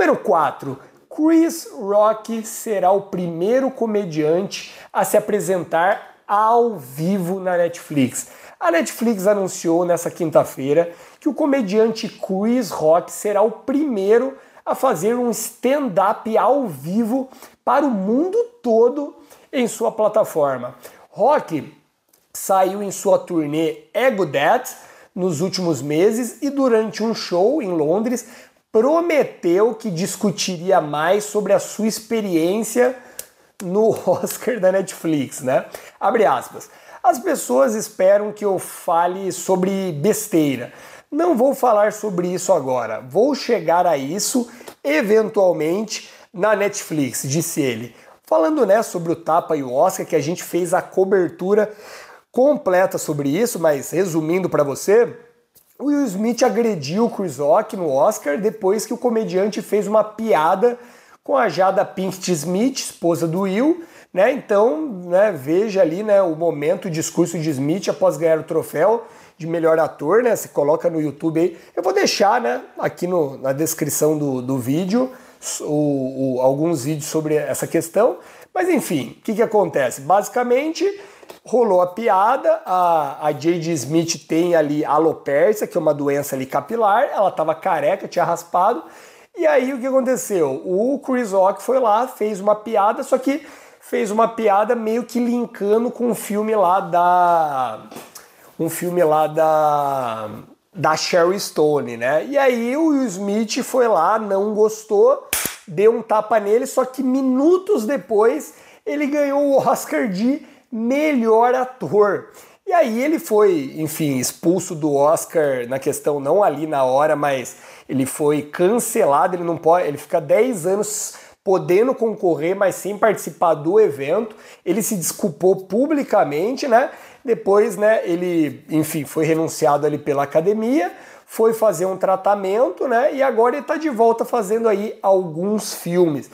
Número 4. Chris Rock será o primeiro comediante a se apresentar ao vivo na Netflix. A Netflix anunciou nessa quinta-feira que o comediante Chris Rock será o primeiro a fazer um stand-up ao vivo para o mundo todo em sua plataforma. Rock saiu em sua turnê Ego death nos últimos meses e durante um show em Londres prometeu que discutiria mais sobre a sua experiência no Oscar da Netflix, né? Abre aspas. As pessoas esperam que eu fale sobre besteira. Não vou falar sobre isso agora. Vou chegar a isso eventualmente na Netflix, disse ele. Falando, né, sobre o Tapa e o Oscar que a gente fez a cobertura completa sobre isso, mas resumindo para você, o Will Smith agrediu o Chris Rock no Oscar depois que o comediante fez uma piada com a Jada Pinkett Smith, esposa do Will, né? Então, né, veja ali, né, o momento, o discurso de Smith após ganhar o troféu de melhor ator, né? Se coloca no YouTube aí. Eu vou deixar, né, aqui no, na descrição do, do vídeo o, o, alguns vídeos sobre essa questão. Mas enfim, o que, que acontece? Basicamente, rolou a piada, a, a J.D. Smith tem ali alopecia, que é uma doença ali capilar, ela estava careca, tinha raspado, e aí o que aconteceu? O Chris Rock foi lá, fez uma piada, só que fez uma piada meio que linkando com um filme lá da... um filme lá da... da Sherry Stone, né? E aí o Will Smith foi lá, não gostou, deu um tapa nele, só que minutos depois ele ganhou o Oscar de melhor ator. E aí ele foi, enfim, expulso do Oscar na questão não ali na hora, mas ele foi cancelado, ele não pode, ele fica 10 anos podendo concorrer, mas sem participar do evento. Ele se desculpou publicamente, né? Depois, né, ele, enfim, foi renunciado ali pela academia foi fazer um tratamento, né? E agora ele está de volta fazendo aí alguns filmes.